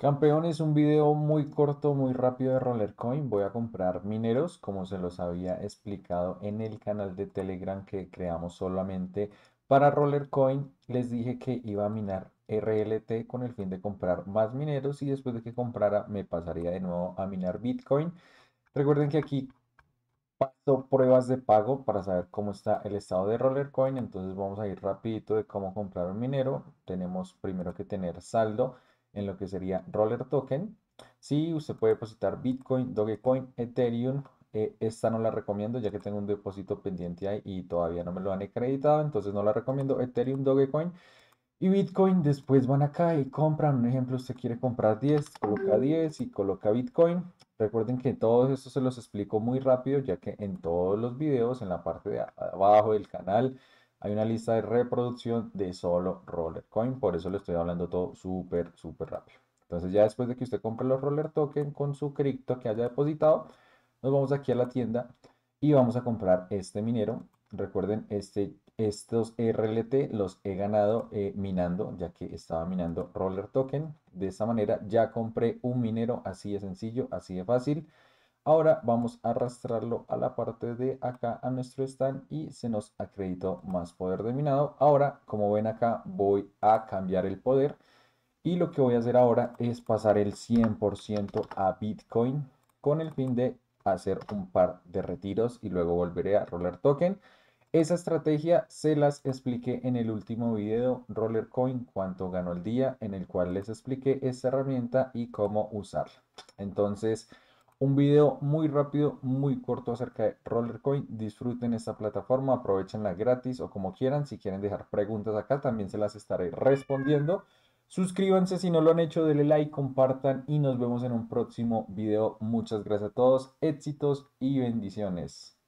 Campeón es un video muy corto, muy rápido de Rollercoin. Voy a comprar mineros, como se los había explicado en el canal de Telegram que creamos solamente para Rollercoin. Les dije que iba a minar RLT con el fin de comprar más mineros y después de que comprara me pasaría de nuevo a minar Bitcoin. Recuerden que aquí paso pruebas de pago para saber cómo está el estado de Rollercoin. Entonces vamos a ir rapidito de cómo comprar un minero. Tenemos primero que tener saldo en lo que sería Roller Token. Sí, usted puede depositar Bitcoin, Dogecoin, Ethereum. Eh, esta no la recomiendo ya que tengo un depósito pendiente ahí y todavía no me lo han acreditado, entonces no la recomiendo. Ethereum, Dogecoin y Bitcoin. Después van acá y compran. Un ejemplo, usted quiere comprar 10, coloca 10 y coloca Bitcoin. Recuerden que todo esto se los explico muy rápido ya que en todos los videos, en la parte de abajo del canal, hay una lista de reproducción de solo roller por eso le estoy hablando todo súper, súper rápido. Entonces ya después de que usted compre los roller token con su cripto que haya depositado, nos vamos aquí a la tienda y vamos a comprar este minero. Recuerden, este, estos RLT los he ganado eh, minando, ya que estaba minando roller token. De esa manera ya compré un minero así de sencillo, así de fácil. Ahora vamos a arrastrarlo a la parte de acá a nuestro stand y se nos acreditó más poder de minado. Ahora, como ven acá, voy a cambiar el poder y lo que voy a hacer ahora es pasar el 100% a Bitcoin con el fin de hacer un par de retiros y luego volveré a Roller Token. Esa estrategia se las expliqué en el último video Roller Coin, cuánto ganó el día, en el cual les expliqué esta herramienta y cómo usarla. Entonces, un video muy rápido, muy corto acerca de Rollercoin. Disfruten esta plataforma, aprovechenla gratis o como quieran. Si quieren dejar preguntas acá, también se las estaré respondiendo. Suscríbanse si no lo han hecho, denle like, compartan y nos vemos en un próximo video. Muchas gracias a todos, éxitos y bendiciones.